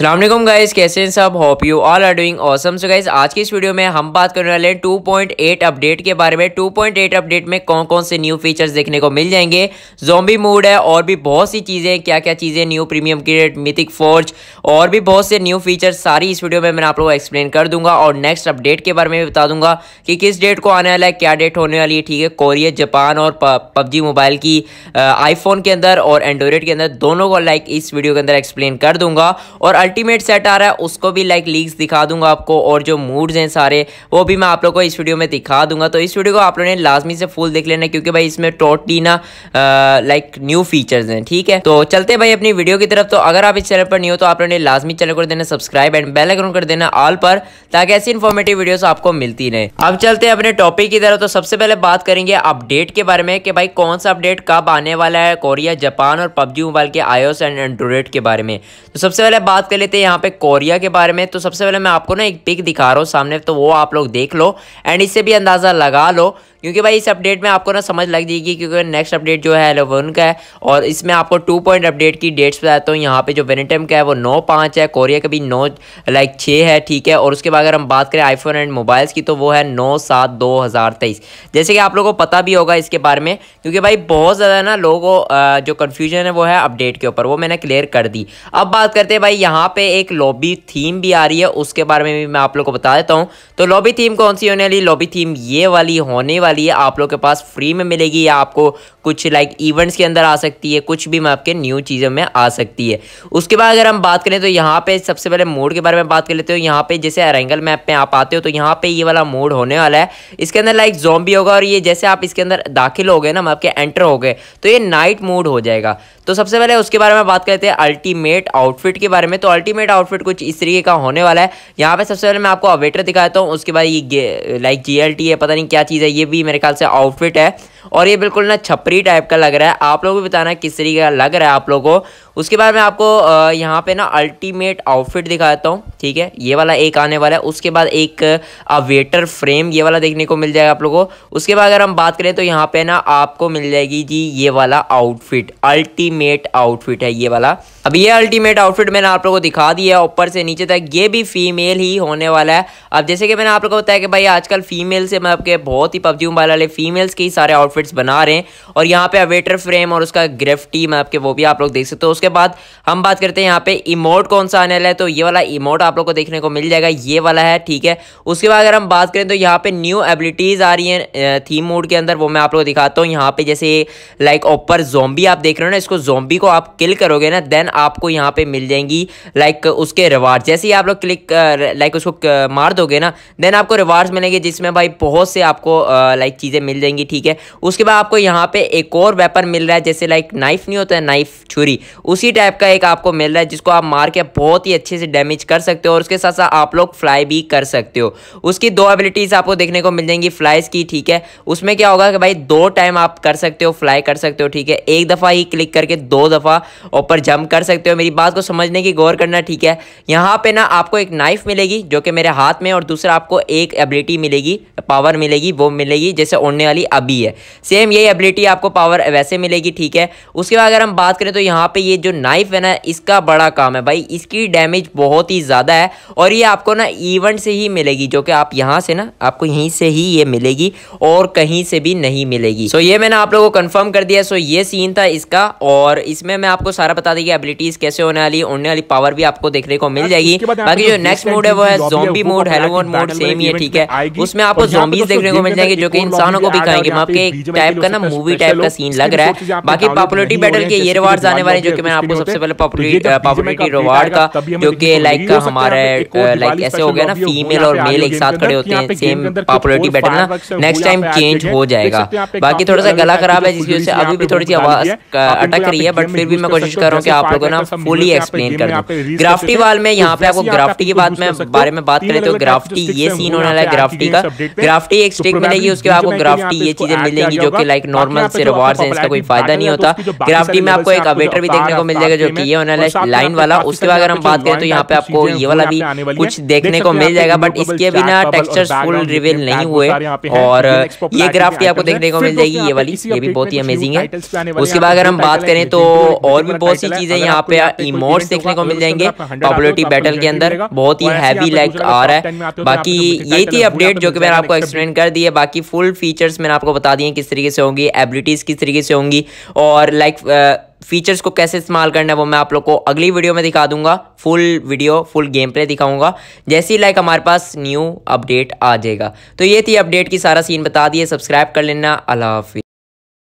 Aslam guys कैसे हैं सब hope you all are doing awesome so guys आज की इस वीडियो में हम बात करने वाले हैं 2.8 अपडेट के बारे में 2.8 अपडेट में कौन कौन से न्यू फीचर्स देखने को मिल जाएंगे जोम्बी मूड है और भी बहुत सी चीज़ें क्या क्या चीज़ें new premium create mythic forge और भी बहुत से न्यू फीचर्स सारी इस वीडियो में मैं आप लोगों को एक्सप्लेन कर दूंगा और नेक्स्ट अपडेट के बारे में भी बता दूंगा कि किस डेट को आने वाला है क्या डेट होने वाली है ठीक है कोरिया जापान और पबजी मोबाइल की आईफोन के अंदर और एंड्रॉयड के अंदर दोनों को लाइक इस वीडियो के अंदर एक्सप्लेन कर दूंगा और अल्टीमेट सेट आ रहा है उसको भी लाइक लीक्स दिखा दूंगा आपको और जो मूड्स हैं सारे वो भी मैं आप लोग को इस वीडियो में दिखा दूंगा तो इस वीडियो को आप लोगों ने लाजमी से फुल देख लेना क्योंकि भाई इसमें टोटली ना लाइक न्यू फीचर्स हैं ठीक है तो चलते भाई अपनी वीडियो की तरफ तो अगर आप इस चैनल पर नहीं हो तो आप लोगों ने लाजमी चैनल को देना सब्सक्राइब एंड बेल आइकन कर देना ऑल पर ताकि ऐसी इन्फॉर्मेटिव वीडियोस आपको मिलती रहे अब चलते हैं अपने टॉपिक की तरफ तो सबसे पहले बात करेंगे अपडेट के बारे में कि भाई कौन सा अपडेट कब आने वाला है कोरिया जापान और पबजी मोबाइल के आईओएस एंड एंड्रॉइड के बारे में तो सबसे पहले बात करें लेते हैं यहाँ पे कोरिया के बारे में तो सबसे पहले मैं आपको ना एक पिक दिखा रहा हूँ सामने तो वो आप लोग देख लो एंड इससे भी अंदाज़ा लगा लो क्योंकि भाई इस अपडेट में आपको ना समझ लग जाएगी क्योंकि नेक्स्ट अपडेट जो है एलेवन का है और इसमें आपको टू पॉइंट अपडेट की डेट्स बताता हूँ यहाँ पे जो वेनेटम का है वो नौ पाँच है कोरिया का भी नौ लाइक छः है ठीक है और उसके बाद अगर हम बात करें आईफोन एंड मोबाइल्स की तो वो है नौ सात दो हज़ार तेईस जैसे कि आप लोगों को पता भी होगा इसके बारे में क्योंकि भाई बहुत ज़्यादा ना लोगों जो कन्फ्यूजन है वो है अपडेट के ऊपर वो मैंने क्लियर कर दी अब बात करते हैं भाई यहाँ यहाँ पे एक लॉबी थीम भी आ रही है उसके बारे में भी मैं आप लोग को बता देता हूँ तो लॉबी थीम कौन सी होने वाली लॉबी थीम ये वाली होने वाली है आप लोग के पास फ्री में मिलेगी या आपको कुछ लाइक इवेंट्स के अंदर आ सकती है कुछ भी मैं आपके न्यू चीज़ों में आ सकती है उसके बाद अगर हम बात करें तो यहाँ पर सबसे पहले मोड के बारे में बात कर लेते हो यहाँ पर जैसे अरेंगल मैप पर आप आते हो तो यहाँ पर ये वाला मोड होने वाला है इसके अंदर लाइक जॉम्बी होगा और ये जैसे आप इसके अंदर दाखिल हो गए ना आपके एंटर हो गए तो ये नाइट मोड हो जाएगा तो सबसे पहले उसके बारे में बात करते हैं अल्टीमेट आउटफिट के बारे में तो अल्टीमेट आउटफिट कुछ इस तरीके का होने वाला है यहाँ पे सबसे पहले मैं आपको अवेटर दिखाता हूँ उसके बाद ये लाइक जी है पता नहीं क्या चीज़ है ये भी मेरे ख्याल से आउटफिट है और ये बिल्कुल ना छपरी टाइप का लग रहा है आप लोग भी बताना किस तरीके का लग रहा है आप लोगों को उसके बाद मैं आपको यहाँ पे ना अल्टीमेट आउटफिट दिखाता हूँ ठीक है ये वाला एक आने वाला है उसके बाद एक वेटर फ्रेम ये वाला देखने को मिल जाएगा आप लोगों को उसके बाद अगर हम बात करें तो यहाँ पे ना आपको मिल जाएगी जी ये वाला आउटफिट अल्टीमेट आउटफिट है ये वाला अब ये अल्टीमेट आउटफिट मैंने आप लोग को दिखा दिया है ऊपर से नीचे तक ये भी फीमेल ही होने वाला है अब जैसे कि मैंने आप लोग को बताया कि भाई आजकल फीमेल से मैं आपके बहुत ही पबजी मोबाइल वाले फीमेल्स के ही सारे आउट आउटफिट्स बना रहे हैं और यहाँ पे अवेटर फ्रेम और उसका ग्रेफ्टी मैप आपके वो भी आप लोग देख सकते हो उसके बाद हम बात करते हैं यहाँ पे इमोट कौन सा आने वाला है तो ये वाला इमोट आप लोग को देखने को मिल जाएगा ये वाला है ठीक है उसके बाद अगर हम बात करें तो यहाँ पे न्यू एबिलिटीज आ रही है थीम मोड के अंदर वो मैं आप लोग दिखाता हूँ यहाँ पे जैसे लाइक ऊपर जोम्बी आप देख रहे हो ना इसको जोम्बी को आप किल करोगे ना देन आपको यहाँ पे मिल जाएंगी लाइक उसके रिवार्ड जैसे ही आप लोग क्लिक लाइक उसको मार दोगे ना देन आपको रिवार्ड्स मिलेंगे जिसमें भाई बहुत से आपको लाइक चीज़ें मिल जाएंगी ठीक है उसके बाद आपको यहाँ पे एक और वेपन मिल रहा है जैसे लाइक नाइफ नहीं होता है नाइफ छुरी उसी टाइप का एक आपको मिल रहा है जिसको आप मार के बहुत ही अच्छे से डैमेज कर सकते हो और उसके साथ साथ आप लोग फ्लाई भी कर सकते हो उसकी दो एबिलिटीज़ आपको देखने को मिल जाएंगी फ्लाइज की ठीक है उसमें क्या होगा कि भाई दो टाइम आप कर सकते हो फ्लाई कर सकते हो ठीक है एक दफ़ा ही क्लिक करके दो दफ़ा ऊपर जंप कर सकते हो मेरी बात को समझने की गौर करना ठीक है यहाँ पे ना आपको एक नाइफ मिलेगी जो कि मेरे हाथ में और दूसरा आपको एक एबिलिटी मिलेगी पावर मिलेगी वो मिलेगी जैसे उड़ने वाली अभी है सेम यही एबिलिटी आपको पावर वैसे मिलेगी ठीक है उसके बाद अगर हम बात करें तो यहाँ पे ये जो नाइफ है ना इसका बड़ा काम है भाई इसकी डैमेज बहुत ही ज़्यादा है और ये आपको ना इवेंट से ही मिलेगी जो कि आप यहाँ से ना आपको यहीं से ही ये मिलेगी और कहीं से भी नहीं मिलेगी सो ये मैंने आप लोगों को कन्फर्म कर दिया सो ये सीन था इसका और इसमें मैं आपको सारा बता देगी एबिलिटीज कैसे होने वाली होने वाली पावर भी आपको देखने को मिल जाएगी बाकी जो नेक्स्ट मोड है वो है zombie mode Halloween mode same ही है ठीक है उसमें आपको जोम्बीज तो देखने को मिल जाएंगे तो जो कि इंसानों को भी कहेंगे टाइप का ना मूवी टाइप का सीन लग रहा है बाकी पॉपुलरिटी बैटल के ये रिवार्ड आने वाले जो कि मैंने आपको सबसे पहले पॉपुलरिटी तो रिवार्ड का जो कि लाइक हमारे लाइक ऐसे हो गया ना फीमेल और मेल एक साथ खड़े होते हैं सेम पॉपुलरिटी बैटल ना नेक्स्ट टाइम चेंज हो जाएगा बाकी थोड़ा सा गला खराब है जिसकी वजह से अभी भी थोड़ी सी आवाज अटक रही है बट फिर भी मैं कोशिश कर रहा हूँ की आप लोगों ना फुली एक्सप्लेन कर ग्राफ्टी वाल में यहाँ तो पे आपको ग्राफ्टी के बाद में बारे में बात करें तो ग्राफ्टी ये सीन होने वाला है ग्राफ्टी का ग्राफ्टी एक स्टिक मिलेगी उसके बाद आपको ग्राफ्टी ये चीजें मिलेगी मिलेगी जो कि लाइक नॉर्मल से रिवॉर्ड है इसका कोई फायदा नहीं होता ग्राफ्टी तो में आपको एक अवेटर भी देखने को मिल जाएगा जो कि ये होने वाला लाइन वाला उसके बाद अगर हम बात करें तो यहाँ पे आपको ये वाला भी कुछ देखने को मिल जाएगा बट इसके बिना टेक्सचर फुल रिवील नहीं हुए और ये ग्राफ्टी आपको देखने को मिल जाएगी ये वाली ये भी बहुत ही अमेजिंग है उसके बाद अगर हम बात करें तो और भी बहुत सी चीजें यहाँ पे इमोट्स देखने को मिल जाएंगे पॉपुलरिटी बैटल के अंदर बहुत ही हैवी लैग आ रहा है बाकी यही थी अपडेट जो कि मैंने आपको एक्सप्लेन कर दी है बाकी फुल फीचर्स मैंने आपको बता दिए किस तरीके से होंगी एबिलिटीज़ किस तरीके से होंगी और लाइक फीचर्स uh, को कैसे इस्तेमाल करना है वो मैं आप लोग को अगली वीडियो में दिखा दूंगा full video full game play दिखाऊंगा जैसे ही लाइक हमारे पास न्यू अपडेट आ जाएगा तो ये थी अपडेट की सारा सीन बता दिए सब्सक्राइब कर लेना अल्लाह हाफि